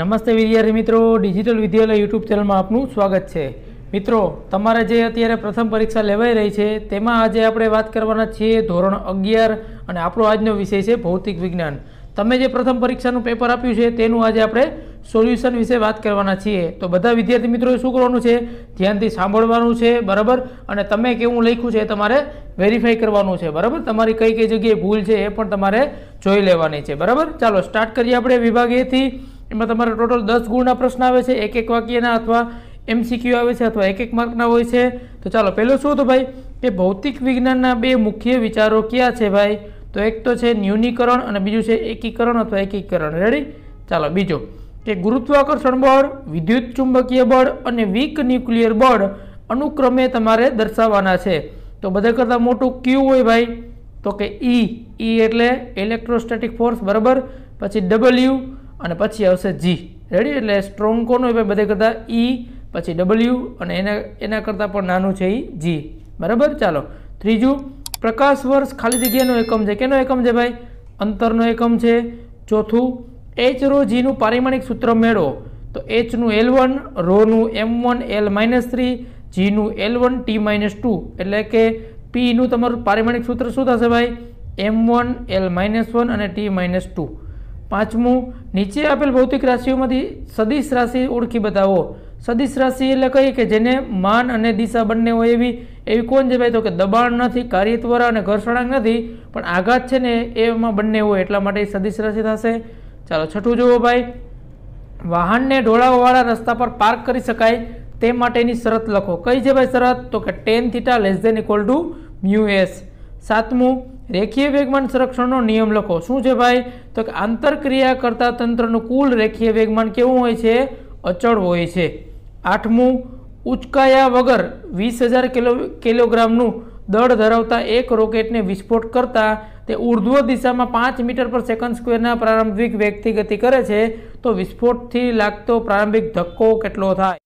નમસ્તે વિદ્યાર્થી મિત્રો ડિજિટલ વિદ્યાલય યુટ્યુબ ચેનલમાં આપનું સ્વાગત છે મિત્રો તમારે જે અત્યારે પ્રથમ પરીક્ષા લેવાઈ રહી છે તેમાં આજે આપણે વાત કરવાના છીએ ધોરણ અગિયાર અને આપણો આજનો વિષય છે ભૌતિક વિજ્ઞાન તમે જે પ્રથમ પરીક્ષાનું પેપર આપ્યું છે તેનું આજે આપણે સોલ્યુશન વિશે વાત કરવાના છીએ તો બધા વિદ્યાર્થી મિત્રોએ શું કરવાનું છે ધ્યાનથી સાંભળવાનું છે બરાબર અને તમે કેવું લખ્યું છે તમારે વેરીફાઈ કરવાનું છે બરાબર તમારી કઈ કઈ જગ્યાએ ભૂલ છે એ પણ તમારે જોઈ લેવાની છે બરાબર ચાલો સ્ટાર્ટ કરીએ આપણે વિભાગ એથી એમાં તમારે ટોટલ દસ ગુણના પ્રશ્ન આવે છે એક એક વાક્યના અથવા એમસીક્યુ આવે છે અથવા એક એક માર્કના હોય છે તો ચાલો પહેલો શું તો ભાઈ કે ભૌતિક વિજ્ઞાનના બે મુખ્ય વિચારો ક્યાં છે ભાઈ તો એક તો છે ન્યૂનીકરણ અને બીજું છે એકીકરણ અથવા એકીકરણ રેડી ચાલો બીજો કે ગુરુત્વાકર્ષણ બળ વિદ્યુત ચુંબકીય બળ અને વીક ન્યુક્લિયર બળ અનુક્રમે તમારે દર્શાવવાના છે તો બધા કરતાં મોટું ક્યુ હોય ભાઈ તો કે ઈ e. ઈ e એટલે ઇલેક્ટ્રોસ્ટેટિક ફોર્સ બરાબર પછી ડબલ્યુ અને પછી આવશે જી રેડી એટલે સ્ટ્રોંગ કોનું હોય બધે કરતાં ઈ e, પછી ડબલ્યુ અને એના એના કરતાં પણ નાનું છે ઈ જી બરાબર ચાલો ત્રીજું પ્રકાશ વર્ષ ખાલી જગ્યાનો એકમ છે કેનો એકમ છે ભાઈ અંતરનો એકમ છે ચોથું એચ રો જીનું પારિમાણિક સૂત્ર મેળવો તો એચનું એલ વન રોનું M one L minus three જીનું L one T minus two એટલે કે પીનું તમારું પારિમાણિક સૂત્ર શું થશે ભાઈ M one L minus one અને ટી માઇનસ ટુ પાંચમું નીચે આપેલ ભૌતિક રાશિઓમાંથી સદિશ રાશિ ઓળખી બતાવો સદિશ રાશિ એટલે કહીએ કે જેને માન અને દિશા બંને હોય એવી એવી કોણ છે ભાઈ તો કે દબાણ નથી કાર્યત્વરા અને ઘર્ષણાંક નથી પણ આઘાત છે ને એમાં બંને હોય એટલા માટે સદિશ રાશિ થશે ચાલો છઠ્ઠું જુઓ ભાઈ વાહનને ઢોળાવવાળા રસ્તા પર પાર્ક કરી શકાય તે માટેની શરત લખો કઈ છે ભાઈ શરત તો કે tan theta less than equal to mu S સાતમું રેખીય વેગમાન સંરક્ષણનો નિયમ લખો શું છે ભાઈ તો કે આંતરક્રિયા કરતા તંત્રનું કુલ રેખીય વેગમાન કેવું હોય છે અચળ હોય છે આઠમું ઉચકાયા વગર વીસ હજાર કિલો કિલોગ્રામનું દળ ધરાવતા એક રોકેટને વિસ્ફોટ કરતાં તે ઉર્ધ્વ દિશામાં પાંચ મીટર પર સેકન્ડ સ્ક્વેરના પ્રારંભિક વેગથી ગતિ કરે છે તો વિસ્ફોટથી લાગતો પ્રારંભિક ધક્કો કેટલો થાય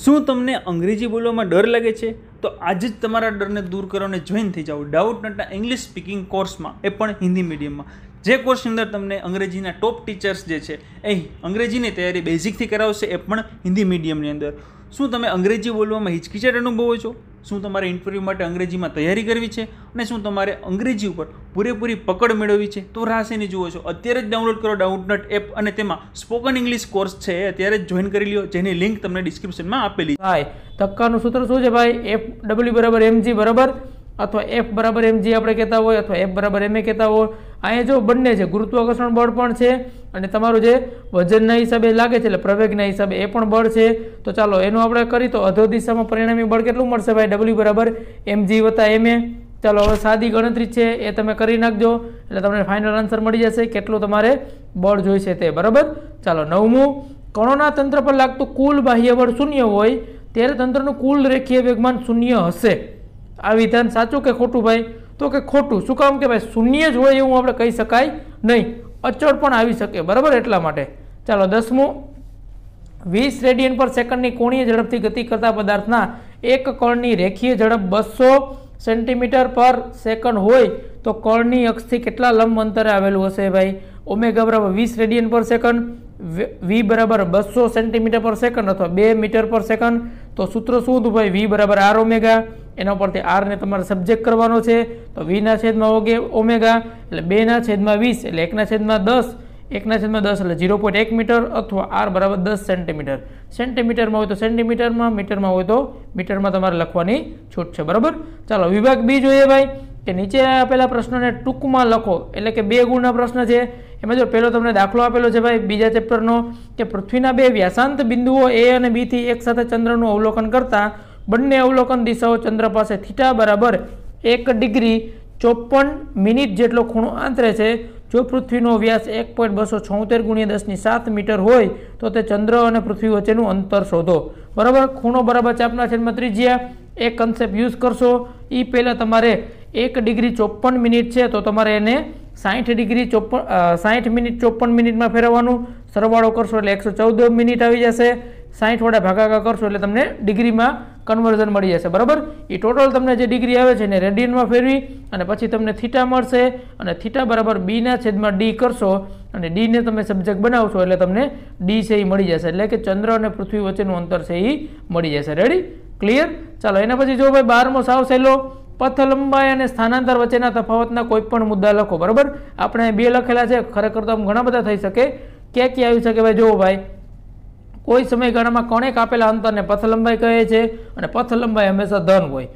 શું તમને અંગ્રેજી બોલવામાં ડર લાગે છે તો આજે જ તમારા ડરને દૂર કરવાને જોઈન થઈ જાઓ ડાઉટ નટના ઇંગ્લિશ સ્પીકિંગ કોર્સમાં એ પણ હિન્દી મીડિયમમાં જે કોર્સની અંદર તમને અંગ્રેજીના ટોપ ટીચર્સ જે છે એ અંગ્રેજીની તૈયારી બેઝિકથી કરાવશે એ પણ હિન્દી મીડિયમની અંદર શું તમે અંગ્રેજી બોલવામાં હિચકિચાટ અનુભવો છો શું તમારે ઇન્ટરવ્યૂ માટે અંગ્રેજીમાં તૈયારી કરવી છે અને શું તમારે અંગ્રેજી ઉપર પૂરેપૂરી પકડ મેળવવી છે તો રાશેની જુઓ છો અત્યારે જ ડાઉનલોડ કરો ડાઉટનટ એપ અને તેમાં સ્પોકન ઇંગ્લિશ કોર્સ છે અત્યારે જ જોઈન કરી લ્યો જેની લિંક તમને ડિસ્ક્રિપ્શનમાં આપેલી ભાઈ ધક્કાનું સૂત્ર શું છે ભાઈ એફ ડબલ્યુ બરાબર એમજી બરાબર અથવા એફ બરાબર એમજી આપણે કહેતા હોય અથવા એફ બરાબર એમ કહેતા હોય અહીંયા જો બંને છે ગુરુત્વાકર્ષણ બળ પણ છે અને તમારું જે વજનના હિસાબે લાગે છે એટલે પ્રવેગના હિસાબે એ પણ બળ છે તો ચાલો એનું આપણે કરી તો અધો દિશામાં પરિણામી બળ કેટલું મળશે ભાઈ ડબલ્યુ બરાબર એમજી વત્તા એમ ચાલો હવે સાદી ગણતરી છે એ તમે કરી નાખજો એટલે તમને ફાઇનલ આન્સર મળી જશે કેટલું તમારે બળ જોઈશે તે બરાબર ચાલો નવમું કણોના તંત્ર પર લાગતું કુલ બાહ્ય બળ શૂન્ય હોય ત્યારે તંત્રનું કુલ રેખીય વેગમાન શૂન્ય હશે આ વિધાન સાચું કે ખોટું ભાઈ તો કે ખોટું શું કામ કે ભાઈ શૂન્ય જ હોય એવું આપણે કહી શકાય નહીં અચળ પણ આવી શકે બરાબર એટલા માટે ચાલો દસમું વીસ રેડિયન પર સેકન્ડની કોણીય ઝડપથી ગતિ કરતા પદાર્થના એક કણની રેખીય ઝડપ બસો સેન્ટીમીટર પર સેકન્ડ હોય તો કણની અક્ષથી કેટલા લંબ અંતરે આવેલું હશે ભાઈ ઓમેગા બરાબર વીસ રેડિયન પર સેકન્ડ વી બરાબર બસો સેન્ટીમીટર પર સેકન્ડ અથવા બે મીટર પર સેકન્ડ તો સૂત્ર શું હતું ભાઈ વી બરાબર આર ઓમેગા એના પરથી આરને તમારે સબ્જેક્ટ કરવાનો છે તો વીના છેદમાં ઓગે ઓમેગા એટલે બેના છેદમાં વીસ એટલે એકના છેદમાં દસ એકના છેદમાં દસ એટલે ઝીરો પોઈન્ટ એક મીટર અથવા આર બરાબર દસ સેન્ટીમીટર સેન્ટીમીટરમાં હોય તો સેન્ટીમીટરમાં મીટરમાં હોય તો મીટરમાં તમારે લખવાની છૂટ છે બરાબર ચાલો વિભાગ બી જોઈએ ભાઈ કે નીચે આપેલા પ્રશ્નોને ટૂંકમાં લખો એટલે કે બે ગુણના પ્રશ્ન છે એમાં જો પહેલો તમને દાખલો આપેલો છે ભાઈ બીજા ચેપ્ટરનો કે પૃથ્વીના બે વ્યાસાંત બિંદુઓ એ અને બીથી એક સાથે ચંદ્રનું અવલોકન કરતાં બંને અવલોકન દિશાઓ ચંદ્ર પાસે થીટા બરાબર એક ડિગ્રી ચોપન મિનિટ જેટલો ખૂણો આંતરે છે જો પૃથ્વીનો વ્યાસ એક પોઈન્ટ બસો છોતેર ગુણ્યા દસની સાત મીટર હોય તો તે ચંદ્ર અને પૃથ્વી વચ્ચેનું અંતર શોધો બરાબર ખૂણો બરાબર ચાપના છેદમાં ત્રિજ્યા એ કન્સેપ્ટ યુઝ કરશો એ પહેલાં તમારે એક ડિગ્રી ચોપ્પન મિનિટ છે તો તમારે એને સાહીઠ ડિગ્રી ચોપન સાહીઠ મિનિટ ચોપ્પન મિનિટમાં ફેરવવાનું સરવાળો કરશો એટલે એકસો ચૌદ મિનિટ આવી જશે સાહીઠ વડે ભાગાકાર કરશો એટલે તમને ડિગ્રીમાં કન્વર્ઝન મળી જશે બરાબર એ ટોટલ તમને જે ડિગ્રી આવે છે એને રેડિયનમાં ફેરવી અને પછી તમને થીટા મળશે અને થીટા બરાબર બીના છેદમાં ડી કરશો અને ડીને તમે સબ્જેક્ટ બનાવશો એટલે તમને ડી છે એ મળી જશે એટલે કે ચંદ્ર અને પૃથ્વી વચ્ચેનું અંતર છે એ મળી જશે રેડી ક્લિયર ચાલો એના પછી જો ભાઈ બારમો સાવ સહેલો પથ લંબાઈ અને સ્થાનાંતર વચ્ચેના તફાવતના કોઈપણ મુદ્દા લખો બરાબર આપણે બે લખેલા છે ખરેખર તો આમ ઘણા બધા થઈ શકે ક્યાં ક્યાં આવી શકે ભાઈ જુઓ ભાઈ કોઈ સમયગાળામાં કોણે કાપેલા અંતરને પથ લંબાઈ કહે છે અને પથ લંબાઈ હંમેશા ધન હોય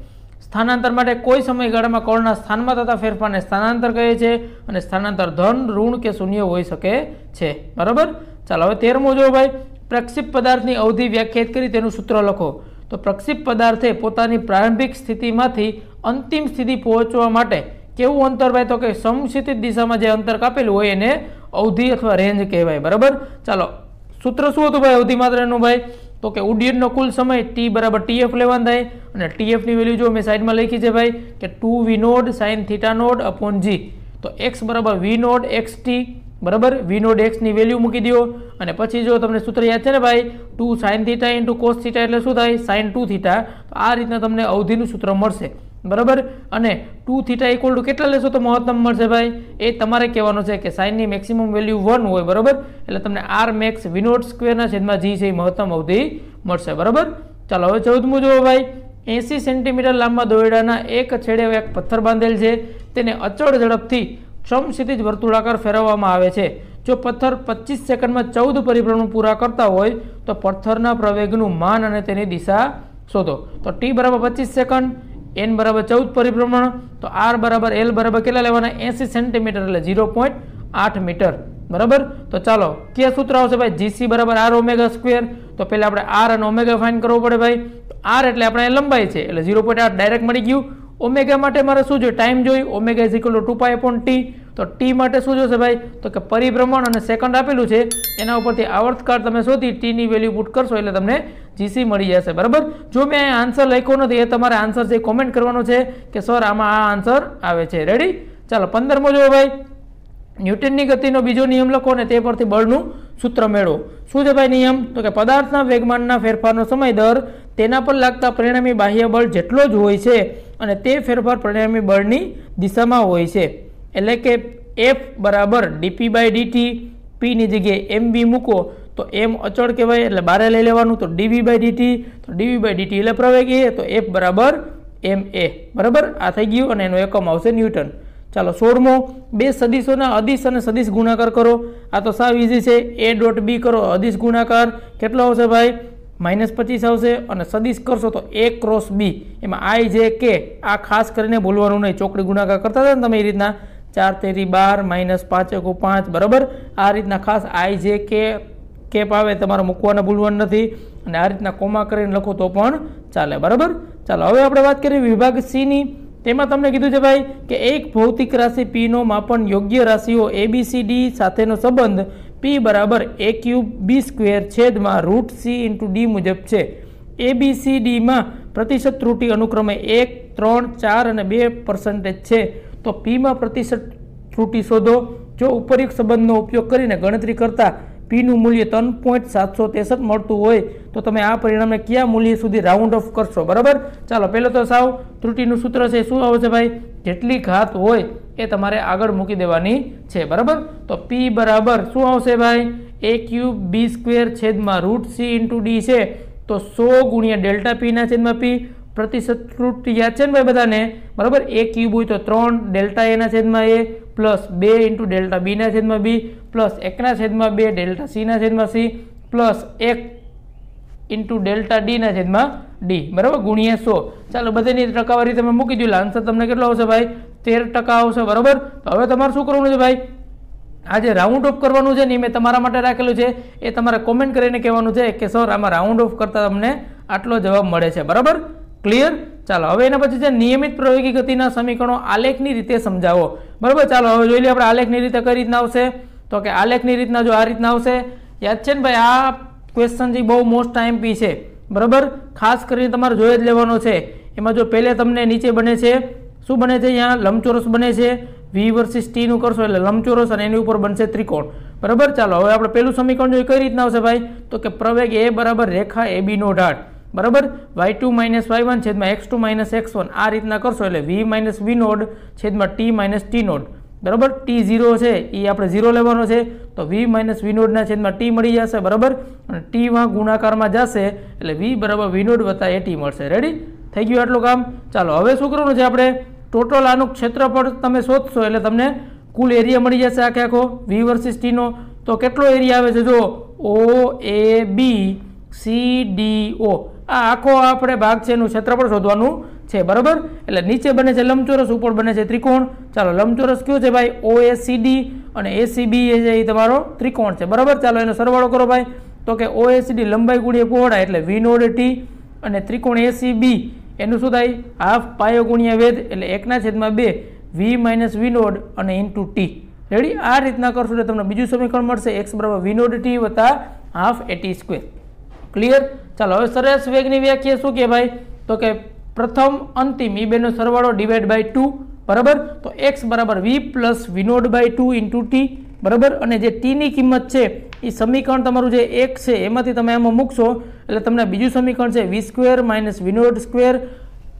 સ્થાનાંતર માટે કોઈ સમયગાળામાં કોણના સ્થાનમાં થતા ફેરફારને સ્થાનાંતર કહે છે અને સ્થાનાંતર ધન ઋણ કે શૂન્ય હોઈ શકે છે બરાબર ચાલો હવે તેરમો જો ભાઈ પ્રક્ષિપ પદાર્થની અવધિ વ્યાખ્યાયિત કરી તેનું સૂત્ર લખો તો પ્રક્ષિપ પદાર્થે પોતાની પ્રારંભિક સ્થિતિમાંથી અંતિમ સ્થિતિ પહોંચવા માટે કેવું અંતર હોય તો કે સમક્ષિતિત દિશામાં જે અંતર કાપેલું હોય એને અવધિ અથવા રેન્જ કહેવાય બરાબર ચાલો સૂત્ર શું હતું ભાઈ અવધિ માત્રનું ભાઈ તો કે ઉડ્ડયનનો કુલ સમય ટી બરાબર ટીએફ લેવાનું થાય અને ટીએફની વેલ્યુ જો મેં સાઈડમાં લખી છે ભાઈ કે two V naught sine theta naught upon G તો એક્સ બરાબર વી નોડ એક્સ ટી બરાબર વીનો એક્સની વેલ્યુ મૂકી દો અને પછી જો તમને સૂત્ર યાદ છે ને ભાઈ two sine theta into cos theta એટલે શું થાય સાઇન ટુ થીટા આ રીતના તમને અવધિનું સૂત્ર મળશે બરાબર અને ટુ થીટા ઇક્વલ ટુ કેટલા લેશો તો મહત્તમ મળશે ભાઈ એ તમારે કહેવાનું છે કે સાઇનની મેક્સિમમ વેલ્યુ વન હોય બરાબર એટલે તમને આર મેક્સ વિનોડ સ્ક્વેરના છેદમાં જી છે એ મહત્તમ અવધિ મળશે બરાબર ચાલો હવે ચૌદમું જુઓ ભાઈ એંસી સેન્ટીમીટર લાંબા દોરડાના એક છેડે એક પથ્થર બાંધેલ છે તેને અચળ ઝડપથી સમક્ષિતિજ વર્તુળાકાર ફેરવવામાં આવે છે જો પથ્થર પચીસ સેકન્ડમાં ચૌદ પરિભ્રમણ પૂરા કરતા હોય તો પથ્થરના પ્રવેગનું માન અને તેની દિશા શોધો તો ટી બરાબર પચીસ સેકન્ડ એન બરાબર ચૌદ પરિભ્રમણ તો આર બરાબર એલ બરાબર કેટલા લેવાના એંસી સેન્ટીમીટર એટલે ઝીરો પોઈન્ટ આઠ મીટર બરાબર તો ચાલો ક્યાં સૂત્ર આવશે ભાઈ જીસી બરાબર આર ઓમેગા સ્ક્વેર તો પહેલાં આપણે આર અને ઓમેગા ફાઇન કરવો પડે ભાઈ આર એટલે આપણે લંબાઈ છે એટલે ઝીરો પોઈન્ટ આઠ ડાયરેક્ટ મળી ગયું ઓમેગા માટે મારે શું જોઈએ ટાઈમ જોઈ omega is equal to two pi upon T તો ટી માટે શું જોશે ભાઈ તો કે પરિભ્રમણ અને સેકન્ડ આપેલું છે એના ઉપરથી આવર્તકાળ તમે શોધી ટીની વેલ્યુ પુટ કરશો એટલે તમને જીસી મળી જશે બરાબર જો મેં આન્સર લખ્યો નથી એ તમારે આન્સર છે કોમેન્ટ કરવાનો છે કે સર આમાં આ આન્સર આવે છે રેડી ચાલો પંદરમો જોવો ભાઈ ન્યૂટનની ગતિનો બીજો નિયમ લખો ને તે પરથી બળનું સૂત્ર મેળવો શું છે ભાઈ નિયમ તો કે પદાર્થના વેગમાનના ફેરફારનો સમય દર તેના પર લાગતા પરિણામી બાહ્ય બળ જેટલો જ હોય છે અને તે ફેરફાર પરિણામી બળની દિશામાં હોય છે એટલે કે એફ બરાબર ડીપી બાય ડીટી પીની જગ્યાએ એમ બી મૂકો તો એમ અચળ કહેવાય એટલે બારે લઈ લેવાનું તો ડીવી બાય ડીટી તો ડીવી બાય ડીટી એટલે પ્રવેગી તો એફ બરાબર એમ એ બરાબર આ થઈ ગયું અને એનો એકમ આવશે ન્યૂટન ચાલો સોળમો બે સદીશોના અદિશ અને સદીશ ગુણાકાર કરો આ તો સાવ ઇઝી છે એ ડોટ બી કરો અદિશ ગુણાકાર કેટલો આવશે ભાઈ માઇનસ પચીસ આવશે અને સદીશ કરશો તો એ ક્રોસ બી એમાં આઈ જે કે આ ખાસ કરીને ભૂલવાનું નહીં ચોકડી ગુણાકાર કરતા હતા ને તમે એ રીતના ચાર તેરી બાર માઇનસ પાંચ એકુ પાંચ બરાબર આ રીતના ખાસ આઈ જે કે કેપ આવે તમારે મૂકવાના ભૂલવાનું નથી અને આ રીતના કોમા કરીને લખો તો પણ ચાલે બરાબર ચાલો હવે આપણે વાત કરીએ વિભાગ સીની તેમાં તમને કીધું છે ભાઈ કે એક ભૌતિક રાશિ પીનો માપન યોગ્ય રાશિઓ એબીસીડી સાથેનો સંબંધ પી બરાબર એ ક્યુબ બી સ્ક્વેર છેદમાં રૂટ સી ઇન્ટુ ડી મુજબ છે એ બી સી ડીમાં પ્રતિશત ત્રુટિ અનુક્રમે એક ત્રણ ચાર અને બે પર્સન્ટેજ છે તો પીમાં પ્રતિશત ત્રુટિ શોધો જો ઉપરયુક્ત સંબંધનો ઉપયોગ કરીને ગણતરી કરતાં પીનું મૂલ્ય ત્રણ પોઈન્ટ સાતસો તેસઠ મળતું હોય તો તમે આ પરિણામને કયા મૂલ્ય સુધી રાઉન્ડ ઓફ કરશો બરાબર ચાલો પહેલો તો સાવ ત્રુટિનું સૂત્ર છે શું આવશે ભાઈ જેટલી ઘાત હોય એ તમારે આગળ મૂકી દેવાની છે બરાબર તો પી બરાબર શું આવશે ભાઈ એ ક્યુબ બી સ્ક્વેર છેદમાં રૂટ સી ઇન્ટુ ડી છે તો સો ગુણ્યા ડેલ્ટા પીના છેદમાં પી પ્રતિશત રૂટ યાદ છે ને ભાઈ બધાને બરાબર એ ક્યુબ હોય તો ત્રણ ડેલ્ટા એના છેદમાં એ પ્લસ બે ઇન્ટુ ડેલ્ટા બીના છેદમાં બી પ્લસ એકના છેદમાં બે ડેલ્ટા સીના છેદમાં સી પ્લસ એક ઇન્ટુ ડેલ્ટા ડીના છેદમાં ડી બરાબર ગુણ્યા સો ચાલો બધાની ટકાવારી તમે મૂકી દો આન્સર તમને કેટલો આવશે ભાઈ તેર ટકા આવશે બરાબર તો હવે તમારે શું કરવાનું છે ભાઈ આ જે રાઉન્ડ ઓફ કરવાનું છે ને મેં તમારા માટે રાખેલું છે એ તમારે કોમેન્ટ કરીને કહેવાનું છે કે સર આમાં રાઉન્ડ ઓફ કરતાં તમને આટલો જવાબ મળે છે બરાબર ક્લિયર ચાલો હવે એના પછી છે નિયમિત પ્રયોગી ગતિના સમીકરણો આલેખની રીતે સમજાવો બરાબર ચાલો હવે જોઈ લઈએ આપણે આલેખની રીતે કઈ રીતના આવશે તો કે આલેખની રીતના જો આ રીતના આવશે યાદ છે ને ભાઈ આ ક્વેશ્ચન જે બહુ મોસ્ટ ટાઈમ પી છે બરાબર ખાસ કરીને તમારે જોઈ જ લેવાનો છે એમાં જો પહેલે તમને નીચે બને છે શું બને છે અહીંયા લંબચોરસ બને છે વી વર્સિસ ટીનું કરશો એટલે લંબચોરસ અને એની ઉપર બનશે ત્રિકોણ બરાબર ચાલો હવે આપણે પહેલું સમીકરણ જોઈએ કઈ રીતના આવશે ભાઈ તો કે પ્રવેગ એ બરાબર રેખા એ બીનો ઢાળ બરાબર Y two minus Y one છેદમાં X two minus X one આ રીતના કરશો એટલે વી માઇનસ વી નોડ છેદમાં ટી માઇનસ ટી નોડ બરાબર ટી ઝીરો છે એ આપણે ઝીરો લેવાનો છે તો વી માઇનસ વિનોડના છેદમાં ટી મળી જશે બરાબર અને ટીમાં ગુણાકારમાં જશે એટલે વી બરાબર વિનોડ વત્તા એ ટી મળશે રેડી થઈ ગયું આટલું કામ ચાલો હવે શું કરવાનું છે આપણે ટોટલ આનું ક્ષેત્રફળ તમે શોધશો એટલે તમને કુલ એરિયા મળી જશે આખે આખો વી વર્સિસ ટીનો તો કેટલો એરિયા આવે છે જો ઓ એ બી સી ડી ઓ આ આખો આપણે ભાગ છે એનું ક્ષેત્રફળ શોધવાનું છે બરાબર એટલે નીચે બને છે લંબચોરસ ઉપર બને છે ત્રિકોણ ચાલો લંબચોરસ કયો છે ભાઈ ઓ એ સી ડી અને એ સી બી એ છે એ તમારો ત્રિકોણ છે બરાબર ચાલો એનો સરવાળો કરો ભાઈ તો કે ઓ એ સી ડી લંબાઈ ગુણીએ પહોળાય એટલે વી નોડ ટી અને ત્રિકોણ એ સી બી એનું શું થાય હાફ પાયો ગુણ્યા વેધ એટલે એકના છેદમાં બે વી માઇનસ વિનોડ નોડ અને ઇન્ટુ ટી રેડી આ રીતના કરશો એટલે તમને બીજું સમીકરણ મળશે એક્સ બરાબર વિનોડ ટી વત્તા હાફ એટી સ્ક્વેર ક્લિયર ચાલો હવે સરસ વેગની વ્યાખ્યા શું કે ભાઈ તો કે પ્રથમ અંતિમ ઈ બેનો સરવાળો ડિવાઈડ બાય ટુ બરાબર તો એક્સ બરાબર V plus V naught by two into T બરાબર અને જે ટીની કિંમત છે એ સમીકરણ તમારું જે એક છે એમાંથી તમે એમાં મૂકશો એટલે તમને બીજું સમીકરણ છે V square minus V naught square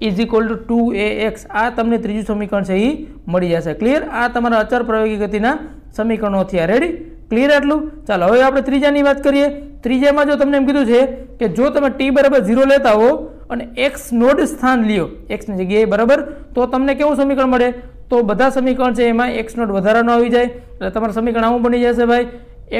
is equal to two A X આ તમને ત્રીજું સમીકરણ છે એ મળી જશે ક્લિયર આ તમારા અચર પ્રયોગી ગતિના સમીકરણો થયા રેડી ક્લિયર આટલું ચાલો હવે આપણે ત્રીજાની વાત કરીએ ત્રીજામાં જો તમને એમ કીધું છે કે જો તમે ટી બરાબર ઝીરો લેતા હો અને એક્સ નોડ સ્થાન લ્યો એક્સની જગ્યાએ બરાબર તો તમને કેવું સમીકરણ મળે તો બધા સમીકરણ છે એમાં એક્સ નોટ વધારાનો આવી જાય એટલે તમારું સમીકરણ આવું બની જશે ભાઈ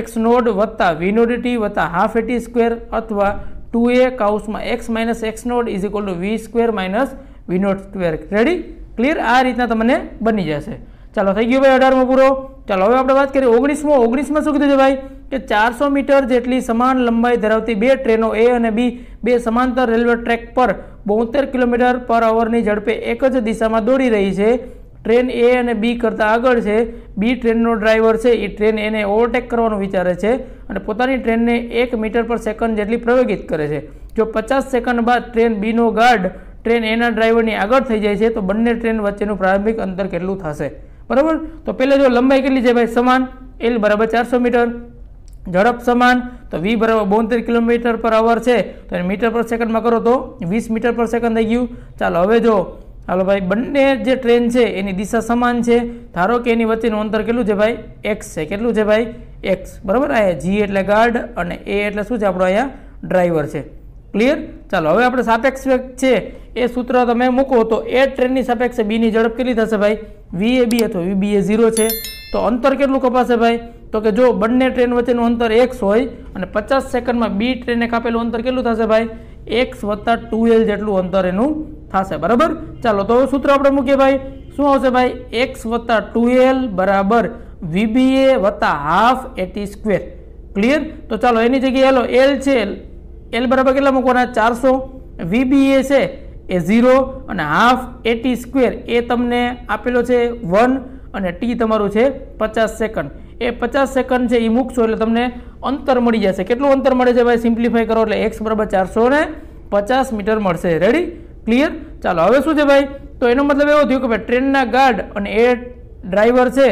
એક્સ નોડ વત્તા વી નોટ ટી વત્તા હાફ એટી સ્ક્વેર અથવા ટુ એ કાઉસમાં X minus X naught is equal to V square minus V naught square ready clear આ રીતના તમને બની જશે ચાલો થઈ ગયું ભાઈ અઢારમો પૂરો ચાલો હવે આપણે વાત કરીએ ઓગણીસમો ઓગણીસમાં શું કીધું છે ભાઈ કે ચારસો મીટર જેટલી સમાન લંબાઈ ધરાવતી બે ટ્રેનો એ અને બી બે સમાંતર રેલવે ટ્રેક પર બોતેર કિલોમીટર પર અવરની ઝડપે એક જ દિશામાં દોડી રહી છે ટ્રેન એ અને બી કરતાં આગળ છે બી ટ્રેનનો ડ્રાઈવર છે એ ટ્રેન એને ઓવરટેક કરવાનું વિચારે છે અને પોતાની ટ્રેનને એક મીટર પર સેકન્ડ જેટલી પ્રવેગિત કરે છે જો પચાસ સેકન્ડ બાદ ટ્રેન બીનો ગાર્ડ ટ્રેન એના ડ્રાઈવરની આગળ થઈ જાય છે તો બંને ટ્રેન વચ્ચેનું પ્રારંભિક અંતર કેટલું થશે બરાબર તો પહેલાં જો લંબાઈ કેટલી છે ભાઈ સમાન એલ બરાબર ચારસો મીટર ઝડપ સમાન તો વી બરાબર બોતેર કિલોમીટર પર અવર છે તો એને મીટર પર સેકન્ડમાં કરો તો વીસ મીટર પર સેકન્ડ થઈ ગયું ચાલો હવે જો હાલો ભાઈ બંને જે ટ્રેન છે એની દિશા સમાન છે ધારો કે એની વચ્ચેનું અંતર કેટલું છે ભાઈ એક્સ છે કેટલું છે ભાઈ એક્સ બરાબર અહીંયા જી એટલે ગાર્ડ અને એ એટલે શું છે આપણો અહીંયા ડ્રાઈવર છે ક્લિયર ચાલો હવે આપણે સાપેક્ષ છે એ સૂત્ર તમે મૂકો તો એ ટ્રેનની સાપેક્ષ બીની ઝડપ કેટલી થશે ભાઈ વી એ બી અથવા વી બી એ ઝીરો છે તો અંતર કેટલું કપાશે ભાઈ તો કે જો બંને ટ્રેન વચ્ચેનું અંતર એક્સ હોય અને પચાસ સેકન્ડમાં બી ટ્રેને કાપેલું અંતર કેટલું થશે ભાઈ એક્સ વત્તા ટુ એલ જેટલું અંતર એનું થશે બરાબર ચાલો તો સૂત્ર આપણે મૂકીએ ભાઈ શું આવશે ભાઈ એક્સ વત્તા ટુ એલ બરાબર વીબીએ વત્તા હાફ એટી સ્ક્વેર ક્લિયર તો ચાલો એની જગ્યાએ એલો એલ છે એલ બરાબર કેટલા મૂકવાના ચારસો વીબીએ છે એ ઝીરો અને હાફ એટી સ્ક્વેર એ તમને આપેલો છે વન અને ટી તમારું છે પચાસ સેકન્ડ એ પચાસ સેકન્ડ છે એ મૂકશો એટલે તમને અંતર મળી જશે કેટલું અંતર મળે છે ભાઈ સિમ્પ્લિફાઈ કરો એટલે એક્સ બરાબર ચારસો ને પચાસ મીટર મળશે રેડી ક્લિયર ચાલો હવે શું છે ભાઈ તો એનો મતલબ એવો થયો કે ભાઈ ટ્રેનના ગાર્ડ અને એ ડ્રાઈવર છે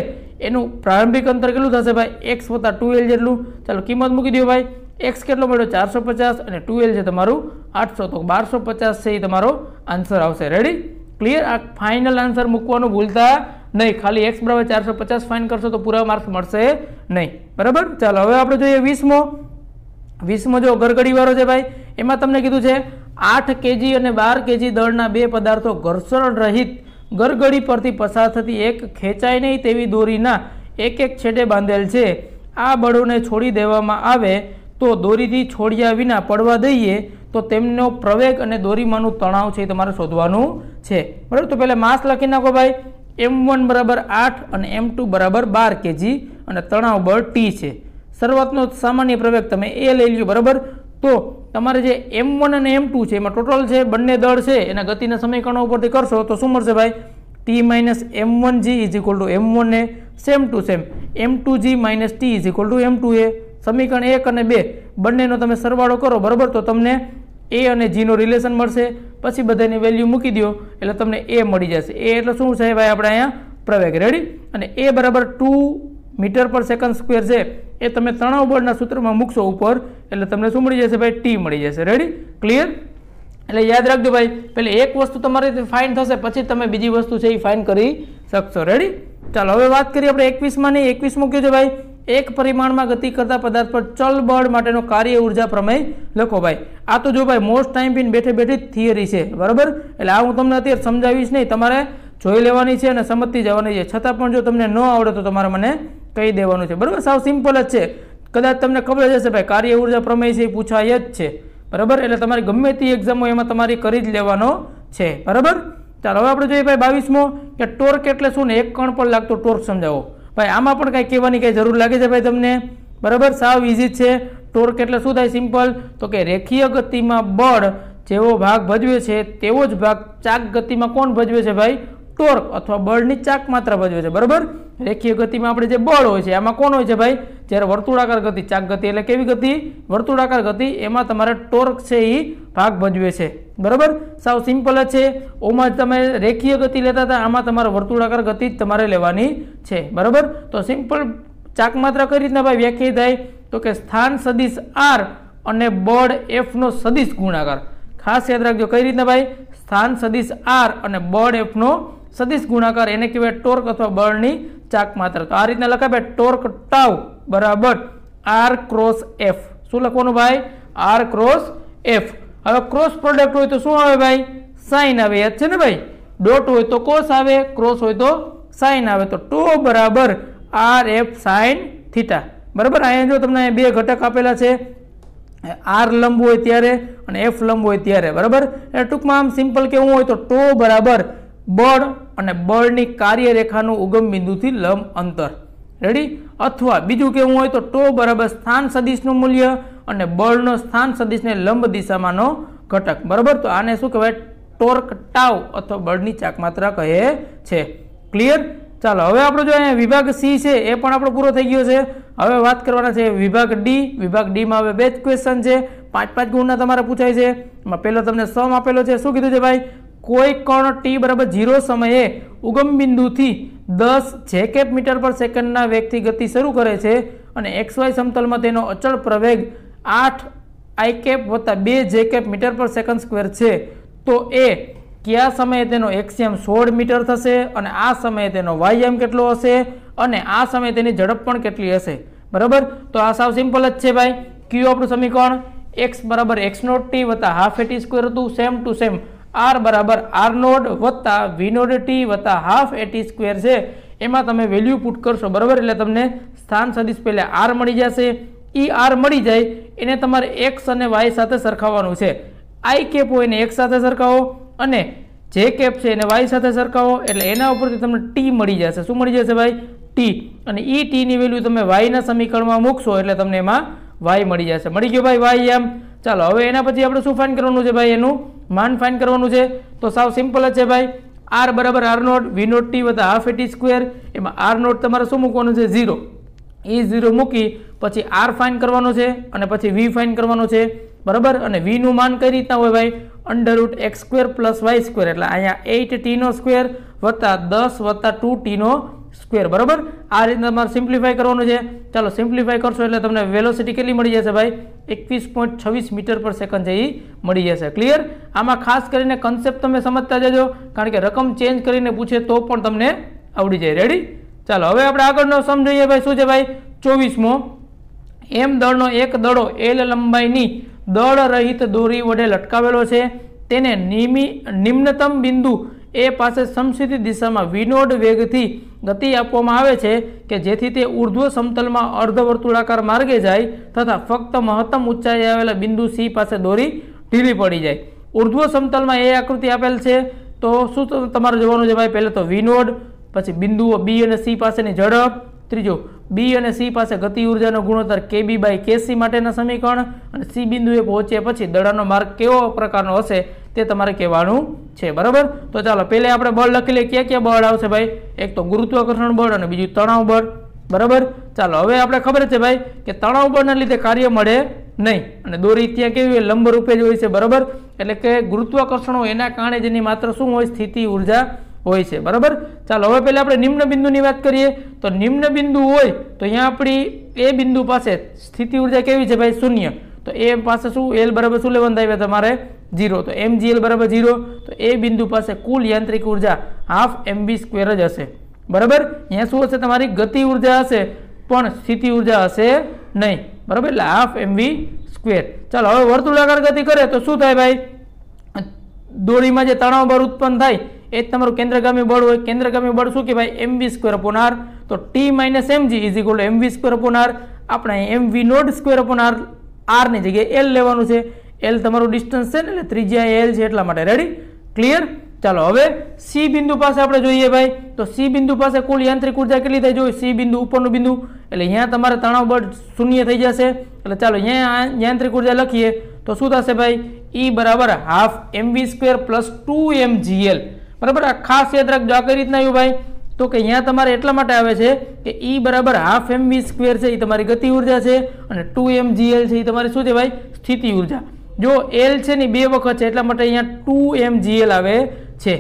એનું પ્રારંભિક અંતર કેટલું થશે ભાઈ એક્સ વત્તા ટુ જેટલું ચાલો કિંમત મૂકી દો ભાઈ એક્સ કેટલો મળ્યો ચારસો પચાસ અને ટુ એલ છે તમારું આઠસો તો બારસો પચાસ છે એ તમારો આન્સર આવશે રેડી ક્લિયર આ ફાઇનલ આન્સર મૂકવાનું ભૂલતા નહીં ખાલી એક્સ બરાબર ચારસો પચાસ ફાઇન કરશો તો પૂરા માર્ક્સ મળશે નહીં બરાબર ચાલો હવે આપણે જોઈએ વીસમો વીસમો જો ઘરઘડીવાળો છે ભાઈ એમાં તમને કીધું છે આઠ કેજી અને બાર કેજી દળના બે પદાર્થો ઘર્ષણ રહિત ગરગડી પરથી પસાર થતી એક ખેંચાય નહીં તેવી દોરીના એક એક છેડે બાંધેલ છે આ બળોને છોડી દેવામાં આવે તો દોરીથી છોડ્યા વિના પડવા દઈએ તો તેમનો પ્રવેગ અને દોરીમાંનું તણાવ છે એ તમારે શોધવાનું છે બરાબર તો પહેલાં માસ લખી નાખો ભાઈ એમ વન બરાબર આઠ અને એમ ટુ બરાબર બાર કેજી અને તણાવ બળ ટી છે શરૂઆતનો સામાન્ય પ્રવેગ તમે એ લઈ લ્યો બરાબર તો તમારે જે એમ વન અને એમ ટુ છે એમાં ટોટલ છે બંને દળ છે એના ગતિના સમીકરણો ઉપરથી કરશો તો શું મળશે ભાઈ T minus M one G is equal to M one A same to same M two G minus T is equal to M two A સમીકરણ એક અને બે બંનેનો તમે સરવાળો કરો બરાબર તો તમને એ અને જીનો રિલેશન મળશે પછી બધાની વેલ્યુ મૂકી દો એટલે તમને એ મળી જશે એ એટલે શું છે ભાઈ આપણે અહીંયા પ્રવેગ રેડી અને એ બરાબર two meter per second square છે એ તમે તણાવ બળના સૂત્રમાં મૂકશો ઉપર એટલે તમને શું મળી જશે ભાઈ ટી મળી જશે રેડી ક્લિયર એટલે યાદ રાખજો ભાઈ પહેલે એક વસ્તુ તમારી ફાઇન થશે પછી તમે બીજી વસ્તુ છે એ ફાઇન કરી શકશો રેડી ચાલો હવે વાત કરીએ આપણે એકવીસમાં નહીં એકવીસ મૂક્યું છે ભાઈ એક પરિમાણમાં ગતિ કરતા પદાર્થ પર ચલબળ માટેનો કાર્ય ઉર્જા પ્રમેય લખો ભાઈ આ તો જો ભાઈ મોસ્ટ ટાઈમ પીને બેઠે બેઠી થિયરી છે બરાબર એટલે આ હું તમને અત્યારે સમજાવીશ નહીં તમારે જોઈ લેવાની છે અને સમજતી જવાની છે છતાં પણ જો તમને ન આવડે તો તમારે મને કહી દેવાનું છે બરાબર સાવ સિમ્પલ જ છે કદાચ તમને ખબર જ હશે ભાઈ કાર્ય ઉર્જા પ્રમેય છે એ પૂછાય જ છે બરાબર એટલે તમારી ગમે તે એક્ઝામો એમાં તમારી કરી જ લેવાનો છે બરાબર ચાલો હવે આપણે જોઈએ ભાઈ બાવીસમો કે ટોર્ક એટલે શું ને એક કણ પણ લાગતો ટોર્ક સમજાવો ભાઈ આમાં પણ કાંઈ કહેવાની કંઈ જરૂર લાગે છે ભાઈ તમને બરાબર સાવ ઇઝી છે ટોર્ક એટલે શું થાય સિમ્પલ તો કે રેખીય ગતિમાં બળ જેવો ભાગ ભજવે છે તેવો જ ભાગ ચાક ગતિમાં કોણ ભજવે છે ભાઈ ટોર્ક અથવા બળની ચાક માત્રા ભજવે છે બરાબર રેખીય ગતિમાં આપણે જે બળ હોય છે એમાં કોણ હોય છે ભાઈ જ્યારે વર્તુળાકાર ગતિ ચાક ગતિ એટલે કેવી ગતિ વર્તુળાકાર ગતિ એમાં તમારે ટોર્ક છે એ ભાગ ભજવે છે બરાબર સાવ સિમ્પલ જ છે ઓમાં તમે રેખીય ગતિ લેતા હતા આમાં તમારે વર્તુળાકાર ગતિ જ તમારે લેવાની છે બરાબર તો સિમ્પલ ચાક માત્રા કઈ રીતના ભાઈ વ્યાખ્યાયિત થાય તો કે સ્થાન સદિશ આર અને બળ એફનો સદિશ ગુણાકાર ખાસ યાદ રાખજો કઈ રીતના ભાઈ સ્થાન સદિશ આર અને બળ એફનો સદિશ ગુણાકાર એને કહેવાય ટોર્ક અથવા બળની ચાક માત્ર તો આ રીતના લખાય ભાઈ ટોર્ક ટાઉ બરાબર આર ક્રોસ એફ શું લખવાનું ભાઈ આર ક્રોસ એફ હવે ક્રોસ પ્રોડક્ટ હોય તો શું આવે ભાઈ સાઇન આવે યાદ છે ને ભાઈ ડોટ હોય તો કોસ આવે ક્રોસ હોય તો સાઇન આવે તો ટો બરાબર આર એફ સાઇન થીટા બરાબર અહીંયા જો તમને બે ઘટક આપેલા છે આર લંબ હોય ત્યારે અને એફ લંબ હોય ત્યારે બરાબર એટલે ટૂંકમાં આમ સિમ્પલ કેવું હોય તો ટો બરાબર બળ અને બળની કાર્યરેખાનું ઉગમ બિંદુથી લંબ અંતર રેડી અથવા બીજું કેવું હોય તો ટો બરાબર સ્થાન સદિશનું મૂલ્ય અને બળનો સ્થાન સદિશને લંબ દિશામાંનો ઘટક બરાબર તો આને શું કહેવાય ટોર્ક ટાવ અથવા બળની ચાકમાત્રા કહે છે ક્લિયર ચાલો હવે આપણો જો અહીંયા વિભાગ સી છે એ પણ આપણો પૂરો થઈ ગયો છે હવે વાત કરવાના છે વિભાગ ડી વિભાગ ડીમાં હવે બે જ ક્વેશ્ચન છે પાંચ પાંચ ગુણના તમારે પૂછાય છે એમાં પહેલો તમને સમ આપેલો છે શું કીધું છે ભાઈ કોઈ કણ ટી બરાબર ઝીરો સમયે ઉગમ બિંદુથી દસ જે કેપ મીટર પર સેકન્ડના વેગથી ગતિ શરૂ કરે છે અને એક્સ વાય સમતલમાં તેનો અચળ પ્રવેગ આઠ આઈ કેપ વત્તા બે જે cap meter per second square છે તો એ કયા સમયે તેનો એક્સએમ સોળ મીટર થશે અને આ સમયે તેનો વાયએમ કેટલો હશે અને આ સમયે તેની ઝડપ પણ કેટલી હશે બરાબર તો આ સાવ સિમ્પલ જ છે ભાઈ ક્યુ આપણું સમીકરણ એક્સ બરાબર એક્સ નોટ ટી વત્તા હાફ એટી સ્ક્વેર હતું સેમ ટુ સેમ આર બરાબર આર નોડ વત્તા વી ટી વત્તા હાફ એટી સ્ક્વેર છે એમાં તમે વેલ્યુ પુટ કરશો બરાબર એટલે તમને સ્થાન સદીશ પહેલાં આર મળી જશે ઈ આર મળી જાય એને તમારે એક્સ અને વાય સાથે સરખાવવાનું છે આઈ કેપ હોય એને એક્સ સાથે સરખાવો અને જે કેપ છે એને વાય સાથે સરખાવો એટલે એના ઉપરથી તમને ટી મળી જશે શું મળી જશે ભાઈ ટી અને ઈ ટીની વેલ્યુ તમે વાયના સમીકરણમાં મૂકશો એટલે તમને એમાં વાય મળી જશે મળી ગયો ભાઈ વાય એમ ચાલો હવે એના પછી આપણે શું ફાઇન કરવાનું છે ભાઈ એનું માન ફાઇન કરવાનું છે તો સાવ સિમ્પલ જ છે ભાઈ આર બરાબર R naught V naught T વત્તા હાફ એટી સ્ક્વેર એમાં આર નોટ તમારે શું મૂકવાનું છે ઝીરો એ ઝીરો મૂકી પછી આર ફાઇન કરવાનો છે અને પછી વી ફાઇન કરવાનો છે બરાબર અને વીનું માન કઈ રીતના હોય ભાઈ under root X square plus Y square એટલે અહીંયા એઇટ ટીનો સ્ક્વેર વત્તા દસ વત્તા ટુ ટીનો સ્ક્વેર બરાબર આ રીતના તમારે સિમ્પ્લિફાય કરવાનું છે ચાલો સિમ્પ્લિફાય કરશો એટલે તમને વેલોસિટી કેટલી મળી જશે ભાઈ એકવીસ પોઈન્ટ છવ્વીસ મીટર પર સેકન્ડ છે એ મળી જશે ક્લિયર આમાં ખાસ કરીને કન્સેપ્ટ તમે સમજતા જજો કારણ કે રકમ ચેન્જ કરીને પૂછે તો પણ તમને આવડી જાય રેડી ચાલો હવે આપણે આગળનો સમજાઈએ ભાઈ શું છે ભાઈ ચોવીસમો એમ દળનો એક દડો એલ લંબાઈની દળ રહિત દોરી વડે લટકાવેલો છે તેને નિમિ નિમ્નતમ બિંદુ એ પાસે સમસ્થિતિ દિશામાં વિનોડ વેગથી ગતિ આપવામાં આવે છે કે જેથી તે ઉર્ધ્વ સમતલમાં અર્ધવર્તુળાકાર માર્ગે જાય તથા ફક્ત મહત્તમ ઊંચાઈ આવેલા બિંદુ સી પાસે દોરી ઢીલી પડી જાય ઉર્ધ્વ સમતલમાં એ આકૃતિ આપેલ છે તો શું તમારે જોવાનું છે ભાઈ પહેલાં તો વિનોડ પછી બિંદુઓ બી અને સી પાસેની ઝડપ ત્રીજો બી અને સી પાસે ગતિ ઉર્જાનો ગુણોત્તર કેબી બાય કેસી માટેના સમીકરણ અને સી બિંદુએ પહોંચ્યા પછી દડાનો માર્ગ કેવો પ્રકારનો હશે તે તમારે કહેવાનું છે બરાબર તો ચાલો પહેલે આપણે બળ લખી લઈએ ક્યાં ક્યાં બળ આવશે ભાઈ એક તો ગુરુત્વાકર્ષણ બળ અને બીજું તણાવ બળ બરાબર ચાલો હવે આપણે ખબર છે ભાઈ કે તણાવ બળના લીધે કાર્ય મળે નહીં અને દોરી ત્યાં કેવી હોય લંબરૂપે જ હોય છે બરાબર એટલે કે ગુરુત્વાકર્ષણો એના કારણે જેની માત્ર શું હોય સ્થિતિ ઉર્જા હોય છે બરાબર ચાલો હવે પહેલાં આપણે નિમ્ન બિંદુની વાત કરીએ તો નિમ્ન બિંદુ હોય તો અહીંયા આપણી એ બિંદુ પાસે સ્થિતિ ઉર્જા કેવી છે ભાઈ શૂન્ય તો એ પાસે શું એલ બરાબર શું લેવાનું થાય તમારે જીરો તો એમ જીએલ બરાબર જીરો તો એ બિંદુ પાસે કુલ યાંત્રિક ઉર્જા હાફ એમબી સ્ક્વેર જ હશે બરાબર અહીંયા શું હશે તમારી ગતિ ઉર્જા હશે પણ સ્થિતિ ઉર્જા હશે નહીં બરાબર એટલે હાફ એમબી સ્ક્વેર ચાલો હવે વર્તુળાકાર ગતિ કરે તો શું થાય ભાઈ દોરીમાં જે તણાવ બળ ઉત્પન્ન થાય એ જ તમારું કેન્દ્રગામી બળ હોય કેન્દ્રગામી બળ શું કહેવાય એમવી સ્ક્વેર અપોન આર તો T minus G is equal MV square upon R આપણે MV naught square upon R આરની જગ્યાએ એલ લેવાનું છે એલ તમારું ડિસ્ટન્સ છે ને એટલે ત્રિજ્યા એલ છે એટલા માટે રેડી ક્લિયર ચાલો હવે સી બિંદુ પાસે આપણે જોઈએ ભાઈ તો સી બિંદુ પાસે કુલ યાંત્રિક ઉર્જા કેટલી થઈ જોઈએ સી બિંદુ ઉપરનું બિંદુ એટલે અહીંયા તમારે તણાવ બળ શૂન્ય થઈ જશે એટલે ચાલો અહીંયા યાંત્રિક ઉર્જા લખીએ તો શું થશે ભાઈ ઈ બરાબર half MV square plus two M GL બરાબર આ ખાસ યાદ રાખજો આ કઈ રીતના આવ્યું ભાઈ તો કે અહીંયા તમારે એટલા માટે આવે છે કે ઈ બરાબર હાફ એમ વી સ્ક્વેર છે એ તમારી ગતિ ઉર્જા છે અને ટુ એમ જીએલ છે એ તમારી શું છે ભાઈ સ્થિતિ ઉર્જા જો એલ છે ને બે વખત છે એટલા માટે અહીંયા ટુ એમ જીએલ આવે છે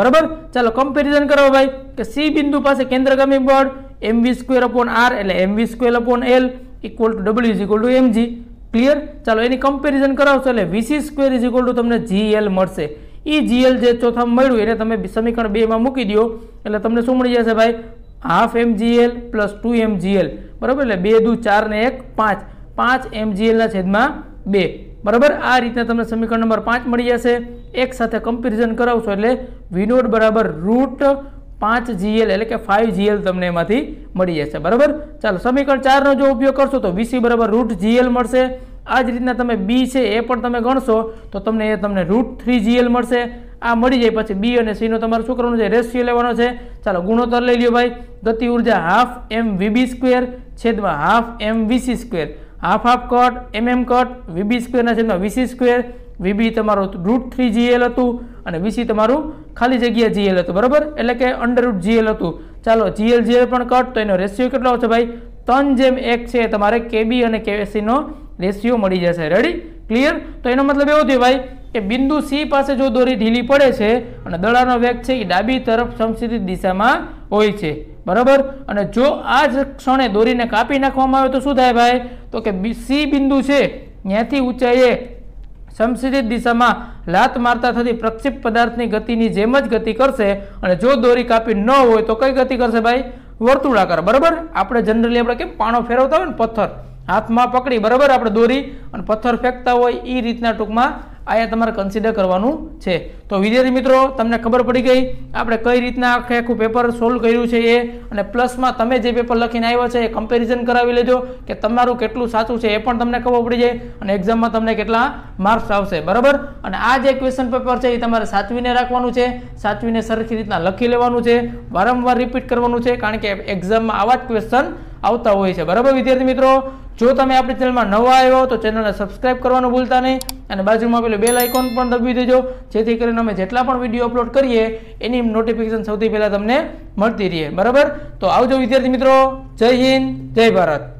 બરાબર ચાલો કમ્પેરિઝન કરો ભાઈ કે સી બિંદુ પાસે કેન્દ્રગામી બળ M V square upon R એટલે M V square upon L equal to W equal to M G clear ચાલો એની કમ્પેરિઝન કરાવશો એટલે VC square is equal to તમને જીએલ મળશે એ જીએલ જે ચોથા મળ્યું એને તમે સમીકરણ બેમાં મૂકી દો એટલે તમને શું મળી જશે ભાઈ half M GL plus two M GL બરાબર એટલે બે દુ ચાર ને એક પાંચ પાંચ એમ જીએલના છેદમાં બે બરાબર આ રીતના તમને સમીકરણ નંબર પાંચ મળી જશે એક સાથે કમ્પેરિઝન કરાવશો એટલે વિનોડ બરાબર રૂટ પાંચ જીએલ એટલે કે ફાઇવ જીએલ તમને એમાંથી મળી જશે બરાબર ચાલો સમીકરણ ચારનો જો ઉપયોગ કરશો તો વીસી બરાબર રૂટ જીએલ મળશે આ જ રીતના તમે બી છે એ પણ તમે ગણશો તો તમને એ તમને રૂટ થ્રી જીએલ મળશે આ મળી જાય પછી બી અને સીનો તમારે શું કરવાનું છે રેશિયો લેવાનો છે ચાલો ગુણોત્તર લઈ લ્યો ભાઈ ગતિ ઉર્જા હાફ એમ વીબી સ્ક્વેર છેદમાં half M VC square half half cut M M cut VB સ્ક્વેરના છેદમાં વીસી સ્ક્વેર વીબી તમારું રૂટ થ્રી જીએલ હતું અને વીસી તમારું ખાલી જગ્યા જીએલ હતું બરાબર એટલે કે અંડર રૂટ જીએલ હતું ચાલો જીએલ જીએલ પણ કટ તો એનો રેશિયો કેટલો આવશે ભાઈ ત્રણ જેમ એક છે તમારે કેબી અને કેવેસીનો રેશિયો મળી જશે રેડી ક્લિયર તો એનો મતલબ એવો થયો ભાઈ કે બિંદુ સી પાસે જો દોરી ઢીલી પડે છે અને દડાનો વેગ છે એ ડાબી તરફ સમસ્થિત દિશામાં હોય છે બરાબર અને જો આ જ ક્ષણે દોરીને કાપી નાખવામાં આવે તો શું થાય ભાઈ તો કે સી બિંદુ છે ત્યાંથી ઊંચાઈએ સંસિદ્ધિત દિશામાં લાત મારતા થતી પ્રક્ષિપ્ત પદાર્થની ગતિની જેમ જ ગતિ કરશે અને જો દોરી કાપી ન હોય તો કઈ ગતિ કરશે ભાઈ વર્તુળાકાર બરાબર આપણે જનરલી આપણે કેમ પાણો ફેરવતા હોય ને પથ્થર હાથમાં પકડી બરાબર આપણે દોરી અને પથ્થર ફેંકતા હોય એ રીતના ટૂંકમાં આ તમારે કન્સિડર કરવાનું છે તો વિદ્યાર્થી મિત્રો તમને ખબર પડી ગઈ આપણે કઈ રીતના આખે આખું પેપર સોલ્વ કર્યું છે એ અને પ્લસમાં તમે જે પેપર લખીને આવ્યા છે એ કમ્પેરિઝન કરાવી લેજો કે તમારું કેટલું સાચું છે એ પણ તમને ખબર પડી જાય અને એક્ઝામમાં તમને કેટલા માર્ક્સ આવશે બરાબર અને આ જે ક્વેશ્ચન પેપર છે એ તમારે સાચવીને રાખવાનું છે સાચવીને સરખી રીતના લખી લેવાનું છે વારંવાર રિપીટ કરવાનું છે કારણ કે એક્ઝામમાં આવા જ ક્વેશ્ચન આવતા હોય છે બરાબર વિદ્યાર્થી મિત્રો જો તમે આપણી ચેનલમાં નવા આવ્યો તો ચેનલને સબસ્ક્રાઇબ કરવાનું ભૂલતા નહીં અને બાજુમાં પેલું બેલ આઇકોન પણ દબાવી દેજો જેથી કરીને અમે જેટલા પણ વિડીયો અપલોડ કરીએ એની નોટિફિકેશન સૌથી પહેલાં તમને મળતી રહે બરાબર તો આવજો વિદ્યાર્થી મિત્રો જય હિન્દ જય ભારત